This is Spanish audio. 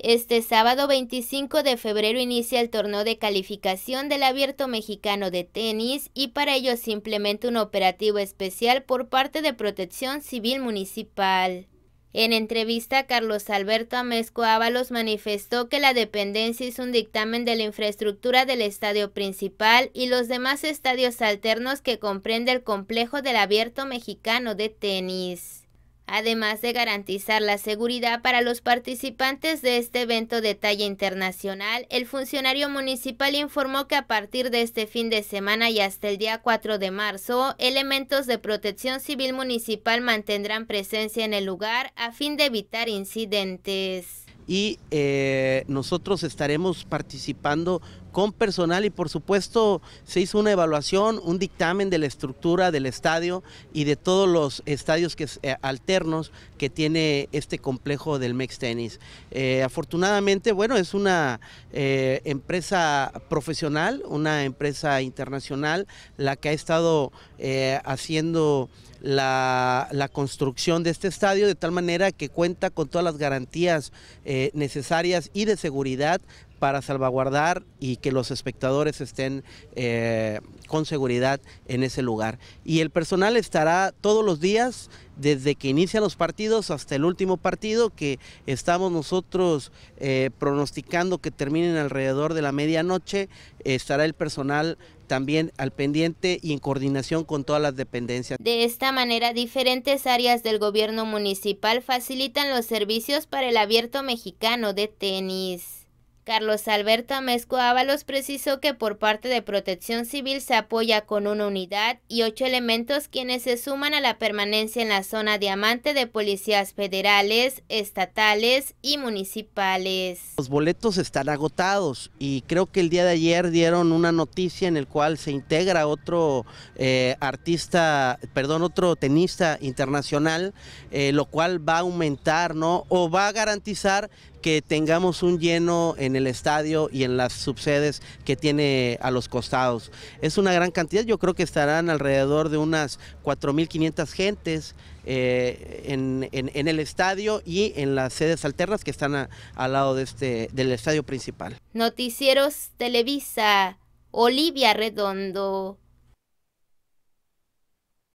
Este sábado 25 de febrero inicia el torneo de calificación del Abierto Mexicano de Tenis y para ello simplemente un operativo especial por parte de Protección Civil Municipal. En entrevista, Carlos Alberto Amezco Ábalos manifestó que la dependencia es un dictamen de la infraestructura del estadio principal y los demás estadios alternos que comprende el complejo del Abierto Mexicano de Tenis además de garantizar la seguridad para los participantes de este evento de talla internacional, el funcionario municipal informó que a partir de este fin de semana y hasta el día 4 de marzo, elementos de protección civil municipal mantendrán presencia en el lugar a fin de evitar incidentes. Y eh, nosotros estaremos participando con personal y por supuesto se hizo una evaluación, un dictamen de la estructura del estadio y de todos los estadios que, eh, alternos que tiene este complejo del Mex Tennis. Eh, afortunadamente, bueno, es una eh, empresa profesional, una empresa internacional, la que ha estado haciendo la, construcción de este estadio de tal manera que cuenta con todas las garantías necesarias y de seguridad para salvaguardar y que los espectadores estén eh, con seguridad en ese lugar. Y el personal estará todos los días, desde que inician los partidos hasta el último partido, que estamos nosotros eh, pronosticando que terminen alrededor de la medianoche, estará el personal también al pendiente y en coordinación con todas las dependencias. De esta manera, diferentes áreas del gobierno municipal facilitan los servicios para el abierto mexicano de tenis. Carlos Alberto Amesco Ábalos precisó que por parte de Protección Civil se apoya con una unidad y ocho elementos quienes se suman a la permanencia en la zona diamante de policías federales, estatales y municipales. Los boletos están agotados y creo que el día de ayer dieron una noticia en el cual se integra otro eh, artista, perdón, otro tenista internacional, eh, lo cual va a aumentar, ¿no? O va a garantizar que tengamos un lleno en el el estadio y en las subsedes que tiene a los costados. Es una gran cantidad, yo creo que estarán alrededor de unas 4.500 gentes eh, en, en, el estadio y en las sedes alternas que están al lado de este, del estadio principal. Noticieros Televisa, Olivia Redondo.